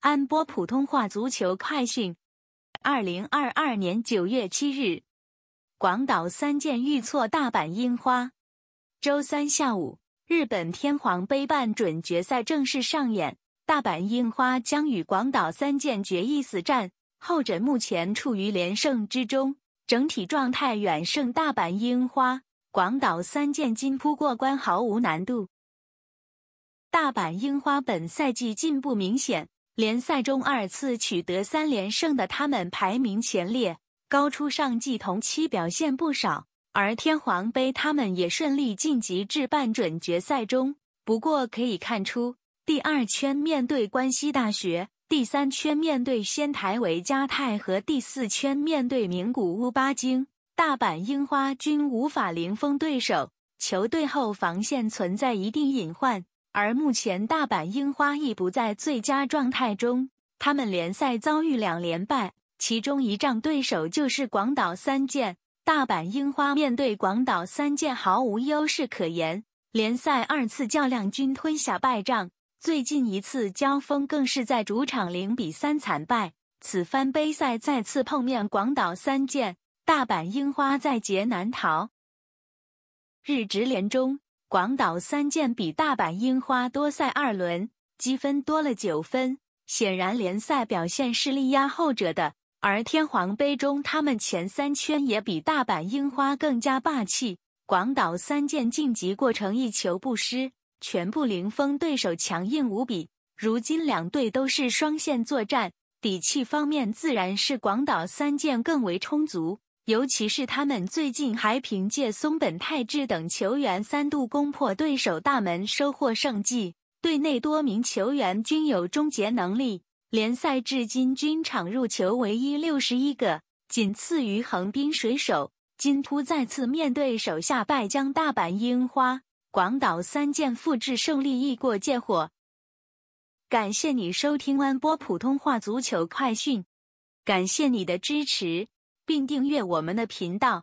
安播普通话足球快讯，二零二二年九月七日，广岛三剑预挫大阪樱花。周三下午，日本天皇杯半准决赛正式上演，大阪樱花将与广岛三剑决一死战。后者目前处于连胜之中，整体状态远胜大阪樱花，广岛三剑金扑过关毫无难度。大阪樱花本赛季进步明显。联赛中二次取得三连胜的他们排名前列，高出上季同期表现不少。而天皇杯他们也顺利晋级至半准决赛中。不过可以看出，第二圈面对关西大学，第三圈面对仙台维加泰和第四圈面对名古屋八京、大阪樱花均无法零封对手，球队后防线存在一定隐患。而目前，大阪樱花亦不在最佳状态中。他们联赛遭遇两连败，其中一仗对手就是广岛三箭。大阪樱花面对广岛三箭毫无优势可言，联赛二次较量均吞下败仗。最近一次交锋更是在主场零比三惨败。此番杯赛再次碰面，广岛三箭，大阪樱花在劫难逃。日职联中。广岛三箭比大阪樱花多赛二轮，积分多了九分，显然联赛表现是力压后者的。而天皇杯中，他们前三圈也比大阪樱花更加霸气。广岛三箭晋级过程一球不失，全部零封对手，强硬无比。如今两队都是双线作战，底气方面自然是广岛三箭更为充足。尤其是他们最近还凭借松本泰志等球员三度攻破对手大门，收获胜绩。队内多名球员均有终结能力，联赛至今均场入球唯一六十一个，仅次于横滨水手。金扑再次面对手下败将大阪樱花，广岛三剑复制胜利一过借火。感谢你收听安波普通话足球快讯，感谢你的支持。并订阅我们的频道。